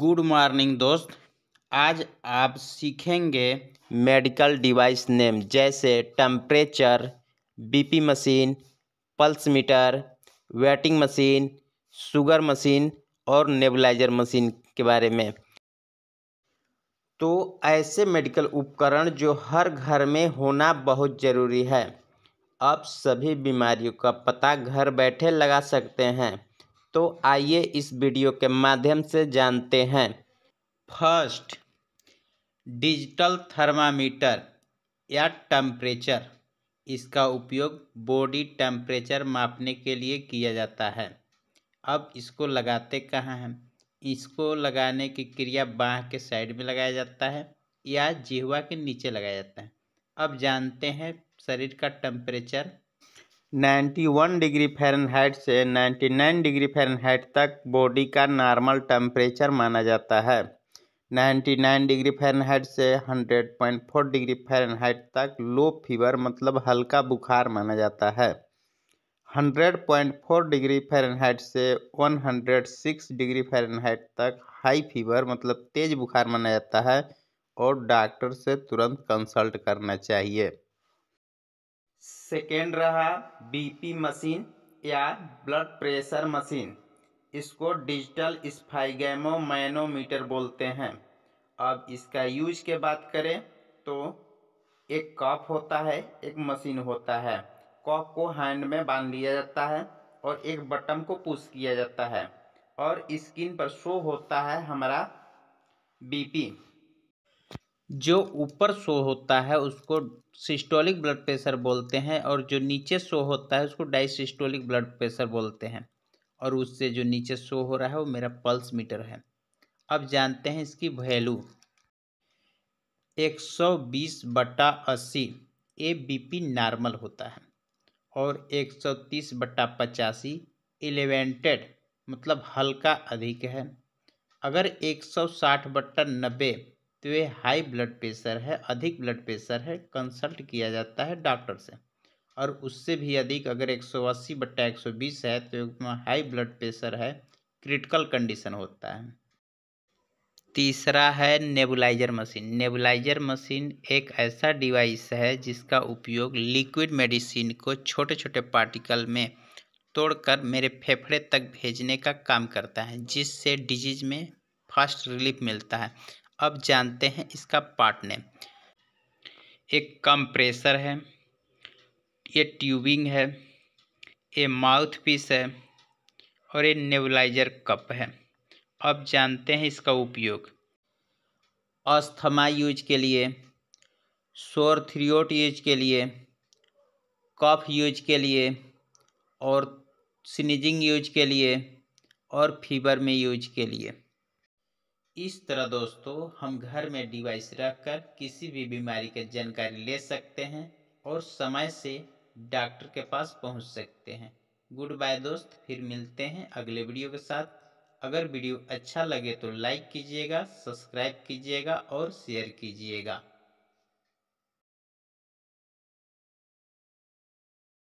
good morning दोस्त आज आप सीखेंगे मेडिकल डिवाइस नेम जैसे temperature BP machine pulse meter weighting machine sugar machine और नेबलाइज़र मशीन के बारे में तो ऐसे मेडिकल उपकरण जो हर घर में होना बहुत ज़रूरी है आप सभी बीमारियों का पता घर बैठे लगा सकते हैं तो आइए इस वीडियो के माध्यम से जानते हैं फर्स्ट डिजिटल थर्मामीटर या टेम्परेचर इसका उपयोग बॉडी टेम्परेचर मापने के लिए किया जाता है अब इसको लगाते कहाँ हैं इसको लगाने की क्रिया बाह के साइड में लगाया जाता है या जिहवा के नीचे लगाया जाता है अब जानते हैं शरीर का टेम्परेचर 91 डिग्री फ़ारेनहाइट से 99 डिग्री फ़ारेनहाइट तक बॉडी का नॉर्मल टेम्परेचर माना जाता है 99 डिग्री फ़ारेनहाइट से 100.4 डिग्री फ़ारेनहाइट तक लो फीवर मतलब हल्का बुखार माना जाता है 100.4 डिग्री फ़ारेनहाइट से 106 डिग्री फ़ारेनहाइट तक हाई फीवर मतलब तेज़ बुखार माना जाता है और डॉक्टर से तुरंत कंसल्ट करना चाहिए सेकेंड रहा बीपी मशीन या ब्लड प्रेशर मशीन इसको डिजिटल स्फाइगेमो मैनोमीटर बोलते हैं अब इसका यूज के बात करें तो एक कप होता है एक मशीन होता है कप को हैंड में बांध लिया जाता है और एक बटन को पुश किया जाता है और स्किन पर शो होता है हमारा बीपी जो ऊपर शो होता है उसको सिस्टोलिक ब्लड प्रेशर बोलते हैं और जो नीचे शो होता है उसको डाइसिस्टोलिक ब्लड प्रेशर बोलते हैं और उससे जो नीचे शो हो रहा है वो मेरा पल्स मीटर है अब जानते हैं इसकी वैल्यू 120 बटा अस्सी ए बी पी नॉर्मल होता है और 130 बटा पचासी एलिवेंटेड मतलब हल्का अधिक है अगर 160 बटा नब्बे तो ये हाई ब्लड प्रेशर है अधिक ब्लड प्रेशर है कंसल्ट किया जाता है डॉक्टर से और उससे भी अधिक अगर 180 बट्टा बीस है तो हाई ब्लड प्रेशर है क्रिटिकल कंडीशन होता है तीसरा है नेबुलाइजर मशीन नेबुलाइजर मशीन एक ऐसा डिवाइस है जिसका उपयोग लिक्विड मेडिसिन को छोटे छोटे पार्टिकल में तोड़कर मेरे फेफड़े तक भेजने का काम करता है जिससे डिजीज में फास्ट रिलीफ मिलता है अब जानते हैं इसका पार्ट नेम एक कंप्रेसर है ये ट्यूबिंग है ये माउथ पीस है और ये नेबलाइजर कप है अब जानते हैं इसका उपयोग अस्थमा यूज के लिए शोर थ्रियोट यूज के लिए कफ यूज के लिए और स्निजिंग यूज के लिए और फीवर में यूज के लिए इस तरह दोस्तों हम घर में डिवाइस रखकर किसी भी बीमारी की जानकारी ले सकते हैं और समय से डॉक्टर के पास पहुंच सकते हैं गुड बाय दोस्त फिर मिलते हैं अगले वीडियो के साथ अगर वीडियो अच्छा लगे तो लाइक कीजिएगा सब्सक्राइब कीजिएगा और शेयर कीजिएगा